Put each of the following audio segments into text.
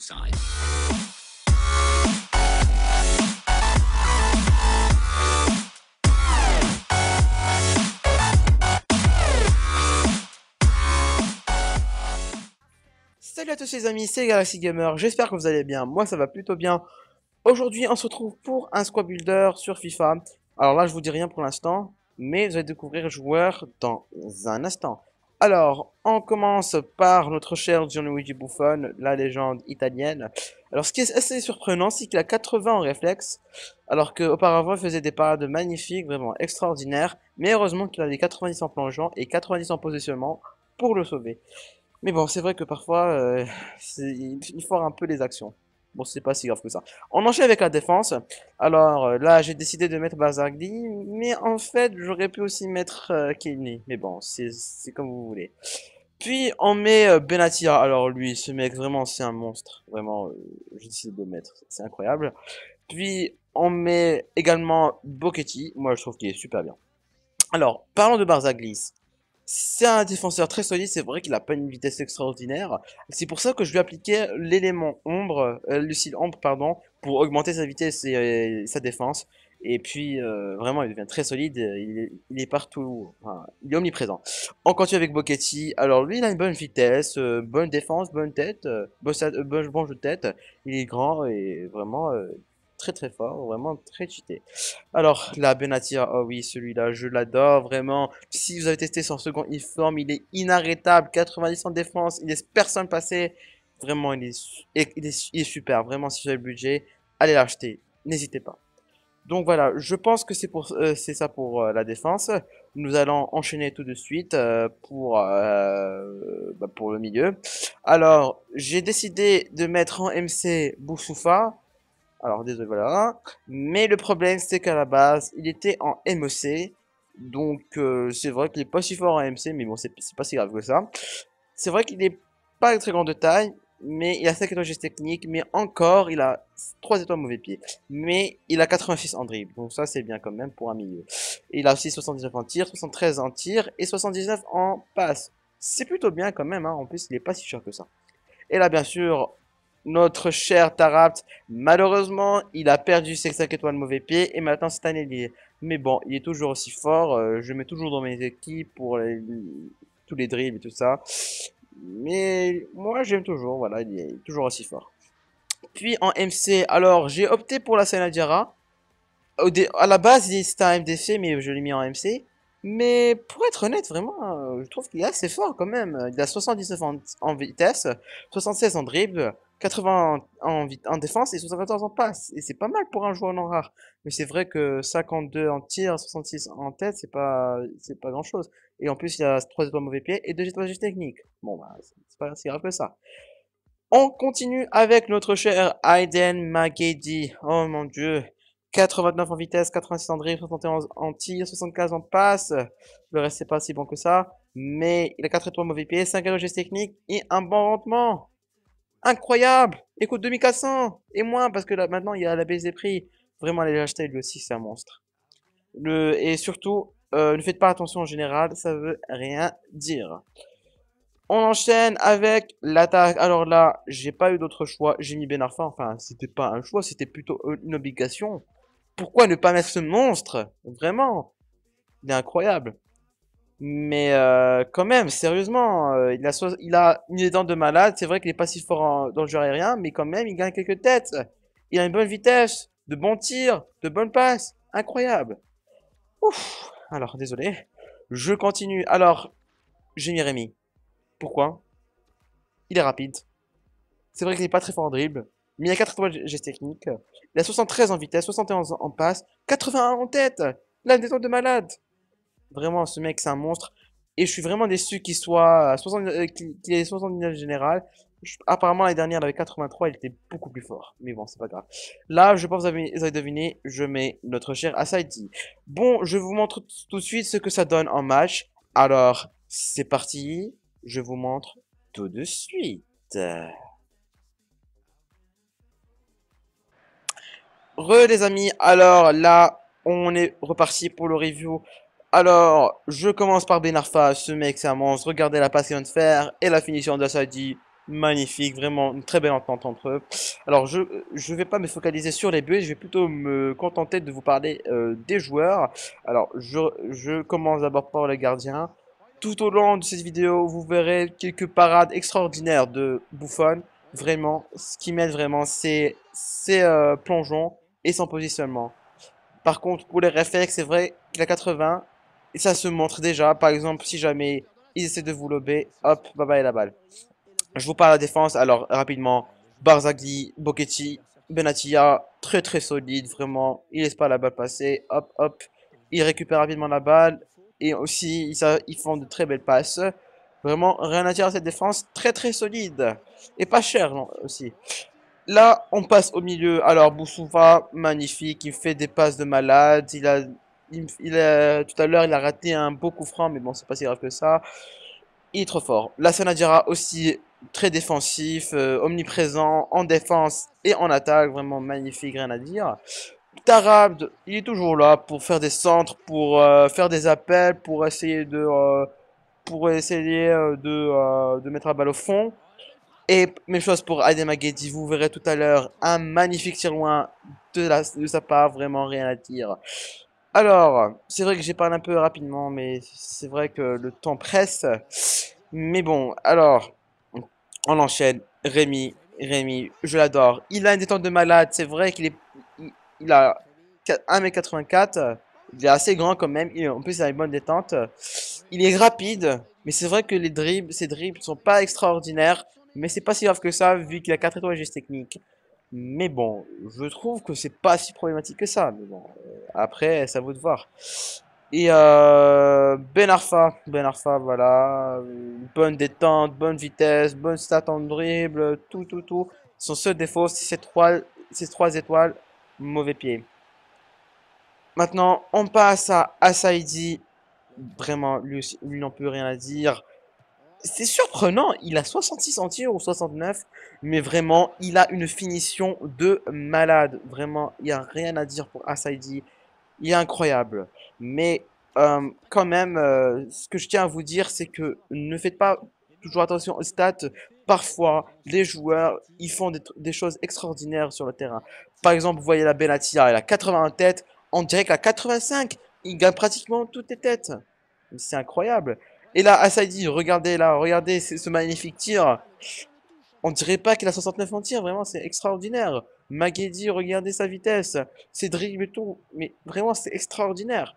Salut à tous les amis, c'est Galaxy Gamer, j'espère que vous allez bien, moi ça va plutôt bien. Aujourd'hui on se retrouve pour un squad builder sur FIFA. Alors là je vous dis rien pour l'instant, mais vous allez découvrir joueur dans un instant. Alors, on commence par notre cher Gianluigi Buffon, la légende italienne. Alors, ce qui est assez surprenant, c'est qu'il a 80 en réflexe, alors qu'auparavant, il faisait des parades magnifiques, vraiment extraordinaires. Mais heureusement qu'il a 90 en plongeant et 90 en positionnement pour le sauver. Mais bon, c'est vrai que parfois, euh, il faut un peu les actions. Bon, c'est pas si grave que ça. On enchaîne avec la défense. Alors euh, là, j'ai décidé de mettre Barzagli mais en fait, j'aurais pu aussi mettre euh, Kenny. Mais bon, c'est comme vous voulez. Puis on met euh, Benatia. Alors lui, ce mec, vraiment, c'est un monstre. Vraiment, j'ai décidé de le mettre. C'est incroyable. Puis on met également Boketti. Moi, je trouve qu'il est super bien. Alors, parlons de Barzaglis. C'est un défenseur très solide, c'est vrai qu'il n'a pas une vitesse extraordinaire. C'est pour ça que je lui appliquer l'élément ombre, euh, Ombre, pardon, pour augmenter sa vitesse et, euh, sa défense. Et puis, euh, vraiment, il devient très solide. Euh, il est, partout. il est omniprésent. On continue avec Boketti. Alors, lui, il a une bonne vitesse, bonne défense, bonne tête, bon, bon, jeu de tête. Il est grand et vraiment, très très fort, vraiment très cheaté. Alors, la Benatia, oh oui, celui-là, je l'adore vraiment. Si vous avez testé son second uniforme, il est inarrêtable, 90 en défense, il laisse personne passer. Vraiment, il est, il est, super, vraiment, si vous avez le budget, allez l'acheter, n'hésitez pas. Donc voilà, je pense que c'est pour euh, ça pour euh, la défense. Nous allons enchaîner tout de suite euh, pour bah, pour le milieu. Alors j'ai décidé de mettre en MC Boussoufa alors désolé voilà. Mais le problème c'est qu'à la base il était en MEC. Donc euh, c'est vrai qu'il est pas si fort en MC e mais bon c'est pas si grave que ça. C'est vrai qu'il est pas très grand de taille. Mais il a 5 étoiles gestes mais encore, il a 3 étoiles mauvais pieds Mais il a 86 en dribble, donc ça c'est bien quand même pour un milieu. il a aussi 79 en tir, 73 en tir et 79 en passe. C'est plutôt bien quand même, hein. en plus il est pas si cher que ça. Et là bien sûr, notre cher Tarapt. Malheureusement, il a perdu ses 5 étoiles mauvais pied et maintenant c'est année élié. Mais bon, il est toujours aussi fort. Euh, je mets toujours dans mes équipes pour tous les dribbles et tout ça. Mais moi, j'aime toujours. Voilà, il est toujours aussi fort. Puis en MC, alors j'ai opté pour la Senadiara. À la base, c'était un MDC, mais je l'ai mis en MC. Mais pour être honnête, vraiment, euh, je trouve qu'il est assez fort quand même. Il a 79 en, en vitesse, 76 en dribble, 80 en, défense et 74 en passe. Et c'est pas mal pour un joueur non rare. Mais c'est vrai que 52 en tir, 66 en tête, c'est pas, pas grand chose. Et en plus, il a 3 étoiles mauvais pieds et 2 étoiles juste technique. Bon, bah, c'est pas si grave que ça. On continue avec notre cher Aiden Magedi. Oh mon dieu. 89 en vitesse, 86 en dribble, 71 en tir, 75 en passe. Le reste, c'est pas si bon que ça. Mais il a 4 étoiles mauvais pied, 5 geste technique et un bon rendement. Incroyable écoute 2400 Et moins, parce que là, maintenant, il y a la baisse des prix. Vraiment, les l'acheter, lui aussi, c'est un monstre. Le, et surtout, euh, ne faites pas attention en général, ça veut rien dire. On enchaîne avec l'attaque. Alors là, j'ai pas eu d'autre choix. J'ai mis Benarfa Enfin, c'était pas un choix, c'était plutôt une obligation. Pourquoi ne pas mettre ce monstre Vraiment. Il est incroyable. Mais euh, quand même, sérieusement, euh, il, a il a une dent de malade. C'est vrai qu'il n'est pas si fort en, dans le jeu aérien, mais quand même, il gagne quelques têtes. Il a une bonne vitesse, de bons tirs, de bonnes passes. Incroyable. Ouf. Alors, désolé. Je continue. Alors, j'ai mis Rémi. Pourquoi Il est rapide. C'est vrai qu'il n'est pas très fort en dribble, mais il a de gestes techniques. Il a 73 en vitesse, 71 en passe, 81 en tête. Il a une de malade. Vraiment, ce mec, c'est un monstre. Et je suis vraiment déçu qu'il soit 79 euh, qu'il ait 79 général. apparemment, la dernière, il avait 83, il était beaucoup plus fort. Mais bon, c'est pas grave. Là, je pense que vous avez, deviné, je mets notre cher Asaiti. Bon, je vous montre tout de suite ce que ça donne en match. Alors, c'est parti. Je vous montre tout de suite. Re les amis, alors là, on est reparti pour le review alors, je commence par Ben ce mec c'est un monstre, regardez la passion de fer et la finition de Saïdi, magnifique, vraiment une très belle entente entre eux. Alors, je ne vais pas me focaliser sur les buts, je vais plutôt me contenter de vous parler euh, des joueurs. Alors, je, je commence d'abord par les gardiens. Tout au long de cette vidéo, vous verrez quelques parades extraordinaires de Bouffon, Vraiment, ce qui m'aide vraiment, c'est ses euh, plongeons et son positionnement. Par contre, pour les réflexes, c'est vrai qu'il a 80, et ça se montre déjà. Par exemple, si jamais ils essaient de vous lober, hop, bye bye la balle. Je vous parle de la défense. Alors, rapidement, Barzagli, Bochetti, Benatia, très très solide, vraiment. Il laisse pas la balle passer. Hop, hop. Il récupère rapidement la balle. Et aussi, ils, font de très belles passes. Vraiment, rien à dire à cette défense. Très très solide. Et pas cher non, aussi. Là, on passe au milieu. Alors, Boussouva, magnifique. Il fait des passes de malade. Il a il, tout à l'heure, il a raté un beau coup franc, mais bon, c'est pas si grave que ça. Il est trop fort. La Senadira aussi très défensif, euh, omniprésent en défense et en attaque, vraiment magnifique, rien à dire. Tarab, il est toujours là pour faire des centres, pour euh, faire des appels, pour essayer de, euh, pour essayer de, mettre la balle au fond. Et même chose pour Adema vous verrez tout à l'heure un magnifique tir loin de, de sa part, vraiment rien à dire. Alors, c'est vrai que j'ai parlé un peu rapidement, mais c'est vrai que le temps presse. Mais bon, alors, on enchaîne. Rémi, Rémi, je l'adore. Il a une détente de malade, c'est vrai qu'il est... Il a 1m84, il est assez grand quand même, en plus il a une bonne détente. Il est rapide, mais c'est vrai que les dribbles, ses dribbles sont pas extraordinaires, mais c'est pas si grave que ça vu qu'il a 4 étoiles et technique. Mais bon, je trouve que c'est pas si problématique que ça. Mais bon, euh, après, ça vaut de voir. Et euh, Ben Arfa, Ben Arfa, voilà, euh, bonne détente, bonne vitesse, bonne stat en dribble, tout, tout, tout. Son seul défaut, c'est trois, étoiles, mauvais pied. Maintenant, on passe à Asaidi. Vraiment, lui, il n'en peut rien à dire c'est surprenant, il a 66 en ou 69, mais vraiment, il a une finition de malade. Vraiment, il n'y a rien à dire pour Asaidi. Il est incroyable. Mais euh, quand même, euh, ce que je tiens à vous dire, c'est que ne faites pas toujours attention aux stats. Parfois, les joueurs, ils font des, choses extraordinaires sur le terrain. Par exemple, vous voyez la Benatia, elle a 81 têtes. On dirait qu'à 85, il gagne pratiquement toutes les têtes. C'est incroyable. Et là, Asadi, regardez là, regardez ce magnifique tir. On dirait pas qu'il a 69 en tir, vraiment, c'est extraordinaire. Magedi, regardez sa vitesse, C'est dribbles et tout, mais vraiment, c'est extraordinaire.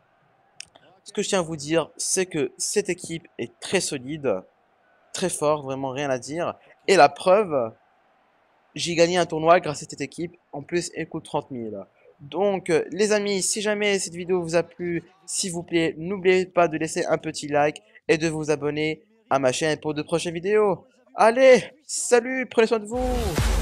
Ce que je tiens à vous dire, c'est que cette équipe est très solide, très fort, vraiment rien à dire. Et la preuve, j'ai gagné un tournoi grâce à cette équipe, en plus, elle coûte 30 000. Donc, euh, les amis, si jamais cette vidéo vous a plu, s'il vous plaît, n'oubliez pas de laisser un petit like et de vous abonner à ma chaîne pour de prochaines vidéos. Allez, salut, prenez soin de vous